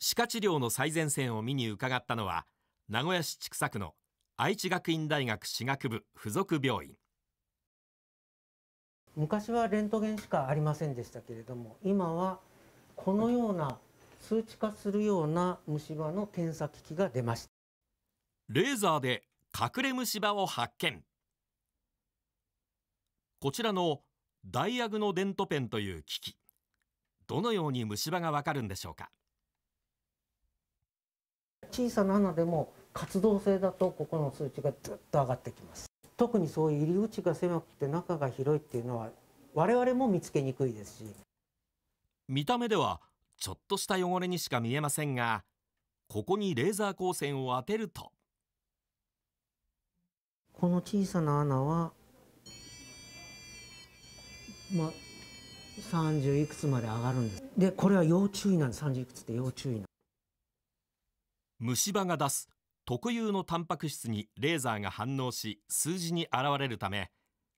歯科治療の最前線を見に伺ったのは名古屋市千種区の愛知学院大学歯学部附属病院昔はレントゲンしかありませんでしたけれども今はこのような数値化するような虫歯の検査機器が出ましたレーザーで隠れ虫歯を発見こちらのダイアグノデントペンという機器どのように虫歯がわかるんでしょうか小さな穴でも活動性だとここの数値がずっと上がってきます特にそういう入り口が狭くて中が広いっていうのは我々も見つけにくいですし見た目ではちょっとした汚れにしか見えませんがここにレーザー光線を当てるとこの小さな穴はまあ30いくつまで上がるんですでこれは要注意なんです30いくつって要注意な虫歯が出す特有のタンパク質にレーザーが反応し数字に現れるため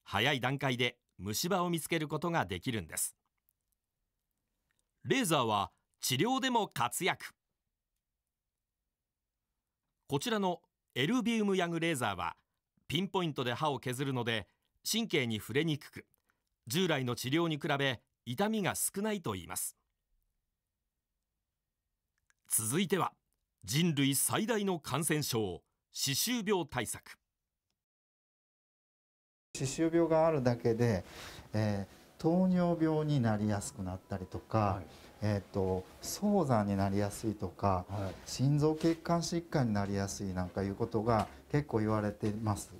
早い段階で虫歯を見つけることができるんですレーザーは治療でも活躍こちらのエルビウムヤグレーザーはピンポイントで歯を削るので神経に触れにくく従来の治療に比べ痛みが少ないといいます続いては人類最大の感染症歯周病対策歯周病があるだけで、えー、糖尿病になりやすくなったりとか、はい、えっと、早産になりやすいとか、はい、心臓血管疾患になりやすいなんかいうことが結構言われています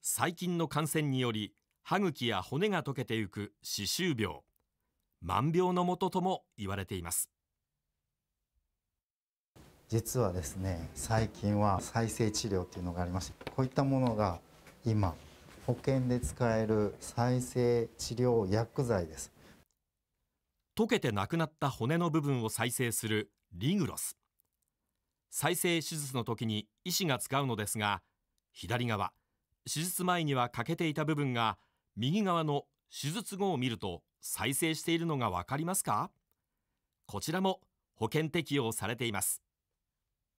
最近の感染により歯茎や骨が溶けていく歯周病万病のもととも言われています実はですね最近は再生治療っていうのがありましてこういったものが今保険で使える再生治療薬剤です溶けてなくなった骨の部分を再生するリグロス再生手術の時に医師が使うのですが左側手術前には欠けていた部分が右側の手術後を見ると再生しているのが分かりますかこちらも保険適用されています